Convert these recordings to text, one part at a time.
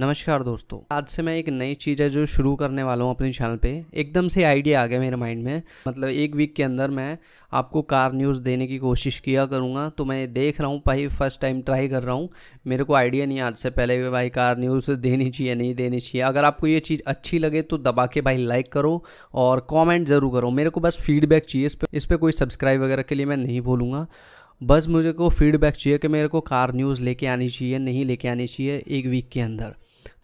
नमस्कार दोस्तों आज से मैं एक नई चीज़ है जो शुरू करने वाला हूँ अपने चैनल पे एकदम से आइडिया आ गया मेरे माइंड में मतलब एक वीक के अंदर मैं आपको कार न्यूज़ देने की कोशिश किया करूँगा तो मैं देख रहा हूँ भाई फर्स्ट टाइम ट्राई कर रहा हूँ मेरे को आइडिया नहीं आज से पहले भाई कार न्यूज़ देनी चाहिए नहीं देनी चाहिए अगर आपको ये चीज़ अच्छी लगे तो दबा के भाई लाइक करो और कॉमेंट ज़रूर करो मेरे को बस फीडबैक चाहिए इस पर इस पर कोई सब्सक्राइब वगैरह के लिए मैं नहीं भूलूँगा बस मुझे को फीडबैक चाहिए कि मेरे को कार न्यूज़ लेके आनी चाहिए नहीं लेके आनी चाहिए एक वीक के अंदर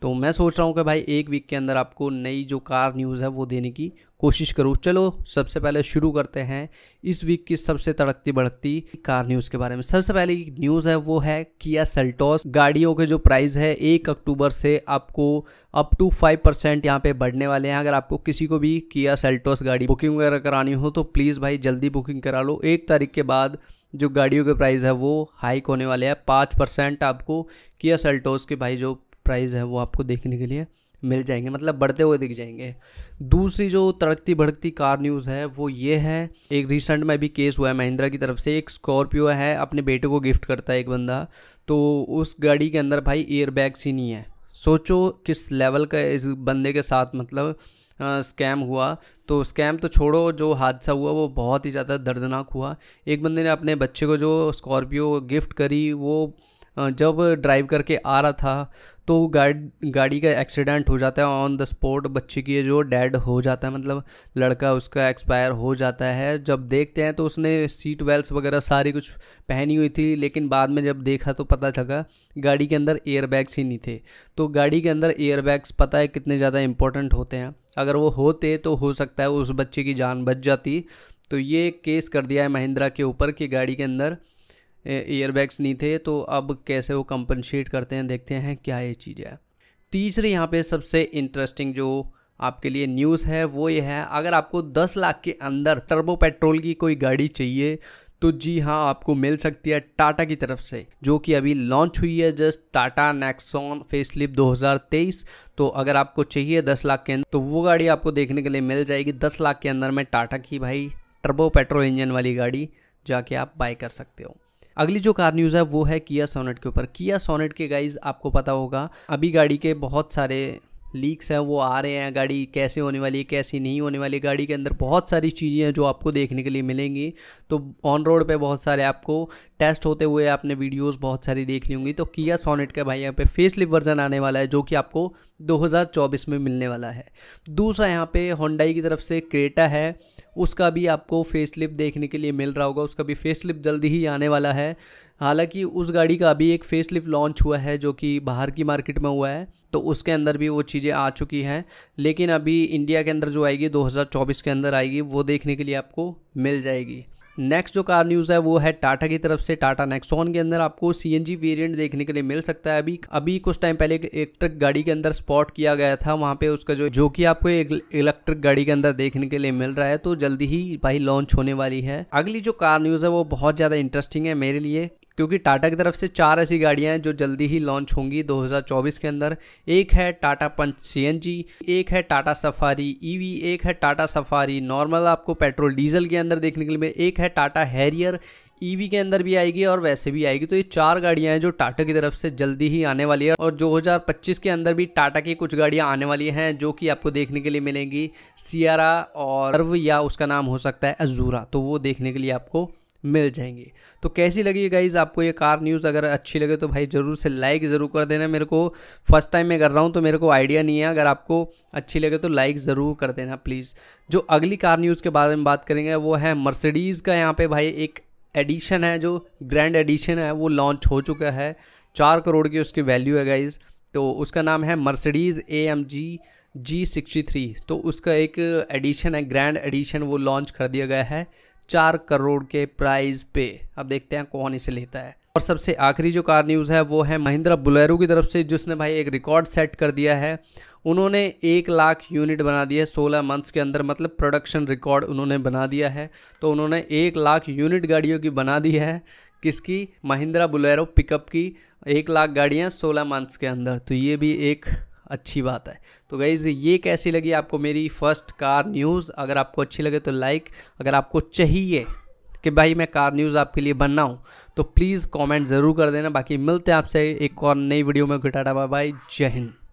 तो मैं सोच रहा हूँ कि भाई एक वीक के अंदर आपको नई जो कार न्यूज़ है वो देने की कोशिश करूँ चलो सबसे पहले शुरू करते हैं इस वीक की सबसे तड़कती बढ़कती कार न्यूज़ के बारे में सबसे पहले न्यूज़ है वो है किया सेल्टॉस गाड़ियों के जो प्राइस है एक अक्टूबर से आपको अप टू फाइव परसेंट यहाँ पे बढ़ने वाले हैं अगर आपको किसी को भी किया सेल्टॉस गाड़ी बुकिंग वगैरह करानी हो तो प्लीज़ भाई जल्दी बुकिंग करा लो एक तारीख के बाद जो गाड़ियों के प्राइस है वो हाइक होने वाले हैं पाँच परसेंट आपको किया सेल्टोस के भाई जो प्राइस है वो आपको देखने के लिए मिल जाएंगे मतलब बढ़ते हुए दिख जाएंगे दूसरी जो तड़कती भड़कती कार न्यूज़ है वो ये है एक रिसेंट में अभी केस हुआ है महिंद्रा की तरफ से एक स्कॉर्पियो है अपने बेटे को गिफ्ट करता है एक बंदा तो उस गाड़ी के अंदर भाई एयरबैग्स ही नहीं है सोचो किस लेवल का इस बंदे के साथ मतलब स्कैम हुआ तो स्कैम तो छोड़ो जो हादसा हुआ वो बहुत ही ज़्यादा दर्दनाक हुआ एक बंदे ने अपने बच्चे को जो स्कॉर्पियो गिफ्ट करी वो जब ड्राइव करके आ रहा था तो गाड़ी गाड़ी का एक्सीडेंट हो जाता है ऑन द स्पॉट बच्चे की जो डेड हो जाता है मतलब लड़का उसका एक्सपायर हो जाता है जब देखते हैं तो उसने सीट बेल्ट वगैरह सारी कुछ पहनी हुई थी लेकिन बाद में जब देखा तो पता चला गाड़ी के अंदर एयरबैग्स ही नहीं थे तो गाड़ी के अंदर एयरबैग्स पता है कितने ज़्यादा इंपॉर्टेंट होते हैं अगर वो होते तो हो सकता है उस बच्चे की जान बच जाती तो ये केस कर दिया है महिंद्रा के ऊपर कि गाड़ी के अंदर एयरबैग्स नहीं थे तो अब कैसे वो कंपनसेट करते हैं देखते हैं क्या ये चीज़ है तीसरे यहाँ पे सबसे इंटरेस्टिंग जो आपके लिए न्यूज़ है वो ये है अगर आपको 10 लाख के अंदर टर्बो पेट्रोल की कोई गाड़ी चाहिए तो जी हाँ आपको मिल सकती है टाटा की तरफ से जो कि अभी लॉन्च हुई है जस्ट टाटा नेक्सॉन फेसलिप 2023 तो अगर आपको चाहिए 10 लाख के अंदर तो वो गाड़ी आपको देखने के लिए मिल जाएगी 10 लाख के अंदर में टाटा की भाई टर्बो पेट्रोल इंजन वाली गाड़ी जाके आप बाय कर सकते हो अगली जो कार न्यूज़ है वो है किया सोनेट के ऊपर किया सोनेट के गाइज आपको पता होगा अभी गाड़ी के बहुत सारे लीक्स हैं वो आ रहे हैं गाड़ी कैसे होने वाली है कैसी नहीं होने वाली गाड़ी के अंदर बहुत सारी चीज़ें हैं जो आपको देखने के लिए मिलेंगी तो ऑन रोड पे बहुत सारे आपको टेस्ट होते हुए आपने वीडियोस बहुत सारी देख ली होंगी तो किया सोनेट का भाई यहाँ पे फेसलिफ्ट वर्जन आने वाला है जो कि आपको 2024 में मिलने वाला है दूसरा यहाँ पे होंडाई की तरफ से क्रेटा है उसका भी आपको फेसलिफ्ट देखने के लिए मिल रहा होगा उसका भी फेसलिफ्ट जल्दी ही आने वाला है हालांकि उस गाड़ी का अभी एक फेसलिफ्ट लॉन्च हुआ है जो कि बाहर की मार्केट में हुआ है तो उसके अंदर भी वो चीज़ें आ चुकी हैं लेकिन अभी इंडिया के अंदर जो आएगी 2024 के अंदर आएगी वो देखने के लिए आपको मिल जाएगी नेक्स्ट जो कार न्यूज़ है वो है टाटा की तरफ से टाटा नेक्सोन के अंदर आपको सी एन जी वेरियंट देखने के लिए मिल सकता है अभी अभी कुछ टाइम पहले एक ट्रक गाड़ी के अंदर स्पॉट किया गया था वहाँ पे उसका जो जो कि आपको एक इलेक्ट्रिक गाड़ी के अंदर देखने के लिए मिल रहा है तो जल्दी ही भाई लॉन्च होने वाली है अगली जो कार न्यूज़ है वो बहुत ज़्यादा इंटरेस्टिंग है मेरे लिए क्योंकि टाटा की तरफ से चार ऐसी गाड़ियां हैं जो जल्दी ही लॉन्च होंगी 2024 के अंदर एक है टाटा पंच सी एक है टाटा सफारी ईवी e एक है टाटा सफारी नॉर्मल आपको पेट्रोल डीजल के अंदर देखने के लिए एक है टाटा हैरियर ईवी e के अंदर भी आएगी और वैसे भी आएगी तो ये चार गाड़ियां हैं जो टाटा की तरफ से जल्दी ही आने वाली है और 2025 के अंदर भी टाटा की कुछ गाड़ियां आने वाली हैं जो कि आपको देखने के लिए मिलेंगी सियारा और या उसका नाम हो सकता है अजूरा तो वो देखने के लिए आपको मिल जाएंगी तो कैसी लगी गाइज़ आपको ये कार न्यूज़ अगर अच्छी लगे तो भाई ज़रूर से लाइक ज़रूर कर देना मेरे को फर्स्ट टाइम मैं कर रहा हूँ तो मेरे को आइडिया नहीं है अगर आपको अच्छी लगे तो लाइक ज़रूर कर देना प्लीज़ जो अगली कार न्यूज़ के बारे में बात करेंगे वो है मर्सिडीज़ का यहाँ पर भाई एक एडिशन है जो ग्रैंड एडिशन है वो लॉन्च हो चुका है चार करोड़ की उसकी वैल्यू है गाइज़ तो उसका नाम है Mercedes A M G G sixty three तो उसका एक एडिशन है ग्रैंड एडिशन वो लॉन्च कर दिया गया है चार करोड़ के प्राइस पे अब देखते हैं कौन इसे लेता है और सबसे आखिरी जो कार न्यूज़ है वो है महिंद्रा बुलेरो की तरफ से जिसने भाई एक रिकॉर्ड सेट कर दिया है उन्होंने एक लाख यूनिट बना दी है सोलह मंथ्स के अंदर मतलब प्रोडक्शन रिकॉर्ड उन्होंने बना दिया है तो उन्होंने एक लाख यूनिट गाड़ियों की बना दी है किसकी महिंद्रा बुलेरो पिकअप की एक लाख गाड़ियाँ सोलह मंथ्स के अंदर तो ये भी एक अच्छी बात है तो गाइज़ ये कैसी लगी आपको मेरी फर्स्ट कार न्यूज़ अगर आपको अच्छी लगे तो लाइक अगर आपको चाहिए कि भाई मैं कार न्यूज़ आपके लिए बनना हूँ तो प्लीज़ कमेंट ज़रूर कर देना बाकी मिलते हैं आपसे एक और नई वीडियो में घुटाटा बाय बाय जय हिंद